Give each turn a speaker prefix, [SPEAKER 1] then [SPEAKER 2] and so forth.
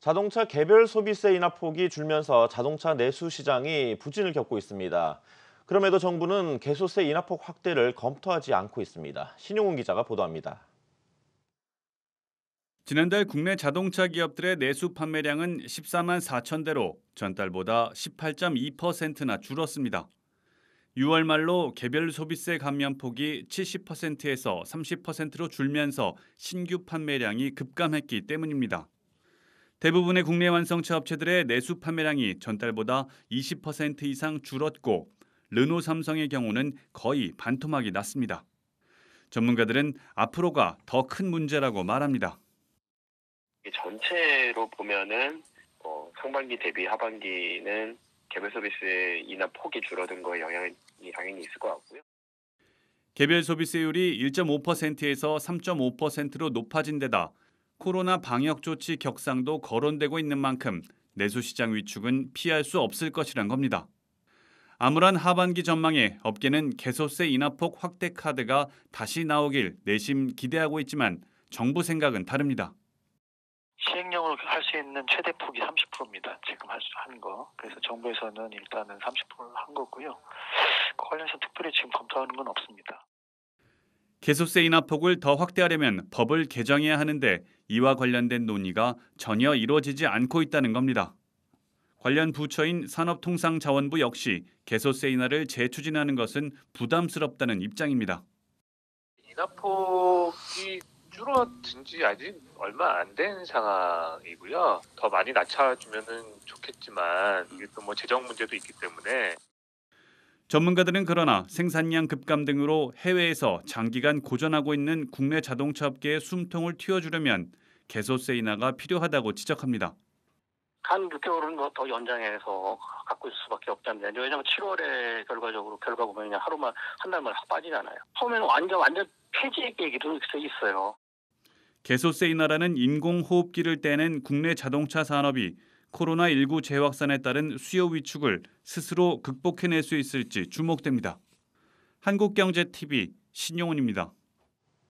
[SPEAKER 1] 자동차 개별 소비세 인하 폭이 줄면서 자동차 내수 시장이 부진을 겪고 있습니다. 그럼에도 정부는 개소세 인하폭 확대를 검토하지 않고 있습니다. 신용훈 기자가 보도합니다. 지난달 국내 자동차 기업들의 내수 판매량은 14만 4천 대로 전달보다 18.2%나 줄었습니다. 6월 말로 개별 소비세 감면폭이 70%에서 30%로 줄면서 신규 판매량이 급감했기 때문입니다. 대부분의 국내 완성차 업체들의 내수 판매량이 전달보다 20% 이상 줄었고 르노 삼성의 경우는 거의 반토막이 났습니다. 전문가들은 앞으로가 더 큰 문제라고 말합니다. 전체로 보면은 어, 상반기 대비 하반기는 개별 서비스의 인하 폭이 줄어든 거에 영향이 당연히 있을 것 같고요. 개별 소비세율이 1.5%에서 3.5%로 높아진 데다 코로나 방역 조치 격상도 거론되고 있는 만큼 내수시장 위축은 피할 수 없을 것이란 겁니다. 암울한 하반기 전망에 업계는 개소세 인하폭 확대 카드가 다시 나오길 내심 기대하고 있지만 정부 생각은 다릅니다. 시행령으로 할 수 있는 최대 폭이 30%입니다. 지금 할수 하는 거. 그래서 정부에서는 일단은 30%한 를 거고요. 관련해서 특별히 지금 검토하는 건 없습니다. 개소세 인하폭을 더 확대하려면 법을 개정해야 하는데 이와 관련된 논의가 전혀 이루어지지 않고 있다는 겁니다. 관련 부처인 산업통상자원부 역시 개소세 인하를 재추진하는 것은 부담스럽다는 입장입니다. 인하폭이 줄어든 지 아직 얼마 안 된 상황이고요. 더 많이 낮춰주면 좋겠지만 이게 또뭐 재정 문제도 있기 때문에 전문가들은 그러나 생산량 급감 등으로 해외에서 장기간 고전하고 있는 국내 자동차 업계의 숨통을 틔워주려면 개소세 인하가 필요하다고 지적합니다. 한 6개월은 뭐 더 연장해서 갖고 있을 수밖에 없지 않냐. 왜냐하면 7월에 결과적으로 결과 보면 그냥 하루만 한 달만 빠지잖아요. 처음에는 완전 완전 폐지 얘기도 있어요. 개소세 인하라는 인공호흡기를 떼는 국내 자동차 산업이 코로나19 재확산에 따른 수요 위축을 스스로 극복해낼 수 있을지 주목됩니다. 한국경제TV 신용훈입니다.